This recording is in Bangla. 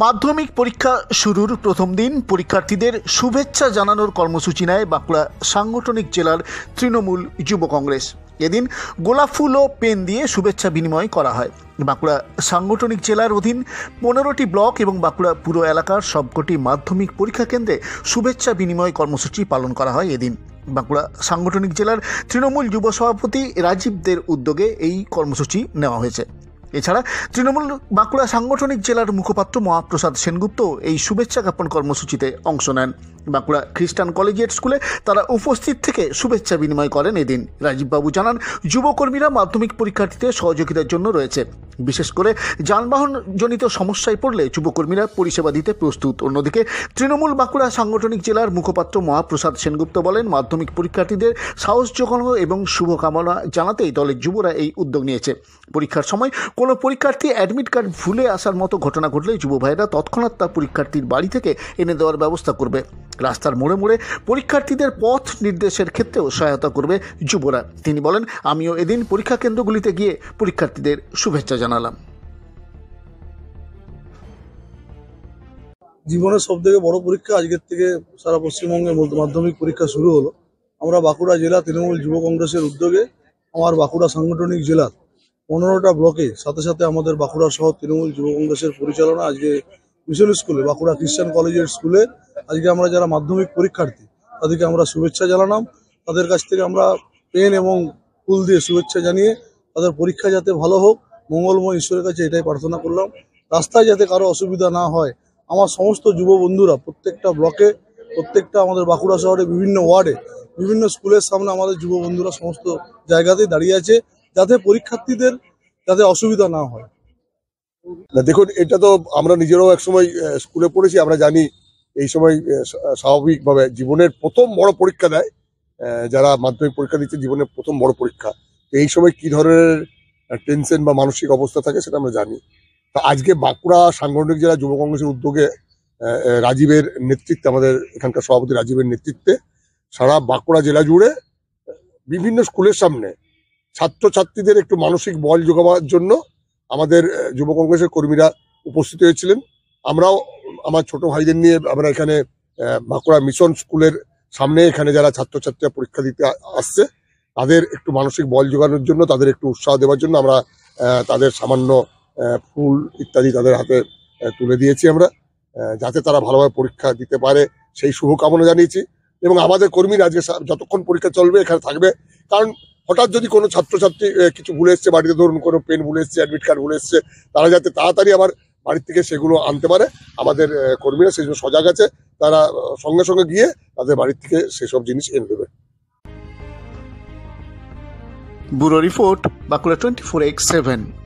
মাধ্যমিক পরীক্ষা শুরুর প্রথম দিন পরীক্ষার্থীদের শুভেচ্ছা জানানোর কর্মসূচি নেয় বাঁকুড়া সাংগঠনিক জেলার তৃণমূল যুব কংগ্রেস এদিন গোলাপ ফুল ও পেন দিয়ে শুভেচ্ছা বিনিময় করা হয় বাঁকুড়া সাংগঠনিক জেলার অধীন পনেরোটি ব্লক এবং বাঁকুড়া পুরো এলাকার সবকটি মাধ্যমিক পরীক্ষা কেন্দ্রে শুভেচ্ছা বিনিময় কর্মসূচি পালন করা হয় এদিন বাঁকুড়া সাংগঠনিক জেলার তৃণমূল যুব সভাপতি রাজীব দের উদ্যোগে এই কর্মসূচি নেওয়া হয়েছে এছাড়া তৃণমূল বাঁকুড়া সাংগঠনিক জেলার মুখপাত্র মহাপ্রসাদ সেনগুপ্ত এই শুভেচ্ছা জ্ঞাপন কর্মসূচিতে অংশ নেন বাঁকুড়া খ্রিস্টান কলেজিয়েট স্কুলে তারা উপস্থিত থেকে শুভেচ্ছা বিনিময় করেন এদিন রাজীববাবু জানান যুবকর্মীরা মাধ্যমিক পরীক্ষার্থীদের সহযোগিতার জন্য রয়েছে বিশেষ করে যানবাহন জনিত সমস্যায় পড়লে যুবকর্মীরা পরিষেবা দিতে প্রস্তুত অন্যদিকে তৃণমূল বাঁকুড়া সাংগঠনিক জেলার মুখপাত্র মহাপ্রসাদ সেনগুপ্ত বলেন মাধ্যমিক পরীক্ষার্থীদের সাহস যোগানো এবং শুভকামনা জানাতেই দলের যুবরা এই উদ্যোগ নিয়েছে পরীক্ষার সময় কোনো পরীক্ষার্থী অ্যাডমিট কার্ড ভুলে আসার মতো ঘটনা ঘটলে যুব ভাইয়েরা তৎক্ষণাৎ তা পরীক্ষার্থীর বাড়ি থেকে এনে দেওয়ার ব্যবস্থা করবে রাস্তার মোড়ে মোড়ে পরীক্ষার্থীদের পথ নির্দেশের ক্ষেত্রেও সহায়তা করবে যুবরা তিনি বলেন আমিও এদিন পরীক্ষা কেন্দ্রগুলিতে গিয়ে পরীক্ষার্থীদের শুভেচ্ছা জানালাম জীবনের সব থেকে বড় পরীক্ষা আজকের থেকে সারা পশ্চিমবঙ্গের মাধ্যমিক পরীক্ষা শুরু হলো আমরা বাঁকুড়া জেলা তৃণমূল যুব কংগ্রেসের উদ্যোগে আমার বাঁকুড়া সাংগঠনিক জেলার পনেরোটা ব্লকে সাথে সাথে আমাদের বাঁকুড়া সহ তৃণমূল যুব কংগ্রেসের পরিচালনা আজকে মিশন স্কুলে বাঁকুড়া খ্রিস্টান কলেজের স্কুলে আজকে আমরা যারা মাধ্যমিক পরীক্ষার্থী তাদেরকে আমরা শুভেচ্ছা জানালাম তাদের কাছ থেকে আমরা পেন এবং ফুল দিয়ে শুভেচ্ছা জানিয়ে তাদের পরীক্ষা যাতে ভালো হোক মঙ্গলময় ঈশ্বরের কাছে এটাই প্রার্থনা করলাম রাস্তায় যাতে কারো অসুবিধা না হয় আমার সমস্ত যুব বন্ধুরা প্রত্যেকটা ব্লকে প্রত্যেকটা আমাদের বাঁকুড়া শহরে বিভিন্ন ওয়ার্ডে বিভিন্ন স্কুলের সামনে আমাদের যুব বন্ধুরা সমস্ত জায়গাতেই দাঁড়িয়ে আছে যাতে পরীক্ষার্থীদের যাতে অসুবিধা না হয় দেখুন এটা তো আমরা নিজেরাও একসময় স্কুলে পড়েছি আমরা জানি এই সময় স্বাভাবিকভাবে জীবনের প্রথম বড় পরীক্ষা দেয় যারা মাধ্যমিক পরীক্ষা দিচ্ছে জীবনের প্রথম বড় পরীক্ষা এই সময় কি ধরনের টেনশন বা মানসিক অবস্থা থাকে সেটা আমরা জানি তো আজকে বাঁকুড়া সাংগঠনিক জেলা যুব কংগ্রেসের উদ্যোগে রাজীবের নেতৃত্বে আমাদের এখানকার সভাপতি রাজীবের নেতৃত্বে সারা বাঁকুড়া জেলা জুড়ে বিভিন্ন স্কুলের সামনে ছাত্রছাত্রীদের একটু মানসিক বল যোগাবার জন্য আমাদের যুব কংগ্রেসের কর্মীরা উপস্থিত হয়েছিলেন আমরাও আমার ছোট ভাইদের নিয়ে আমরা এখানে বাঁকুড়া মিশন স্কুলের সামনে এখানে যারা ছাত্রছাত্রীরা পরীক্ষা দিতে আসছে তাদের একটু মানসিক বল যোগানোর জন্য তাদের একটু উৎসাহ দেওয়ার জন্য আমরা তাদের সামান্য ফুল ইত্যাদি তাদের হাতে তুলে দিয়েছি আমরা যাতে তারা ভালোভাবে পরীক্ষা দিতে পারে সেই শুভকামনা জানিয়েছি এবং আমাদের কর্মীরা আজকে যতক্ষণ পরীক্ষা চলবে এখানে থাকবে কারণ হঠাৎ যদি কোনো ছাত্রছাত্রী কিছু ভুলে এসছে বাড়িতে ধরুন কোনো পেন ভুলে এসছে অ্যাডমিট কার্ড ভুলে এসছে তারা যাতে তাড়াতাড়ি আবার বাড়ির থেকে সেগুলো আনতে পারে আমাদের কর্মীরা সেই সজাগ আছে তারা সঙ্গে সঙ্গে গিয়ে তাদের বাড়ির থেকে সেসব জিনিস এনে দেবে bureau report Bankura twenty four X seven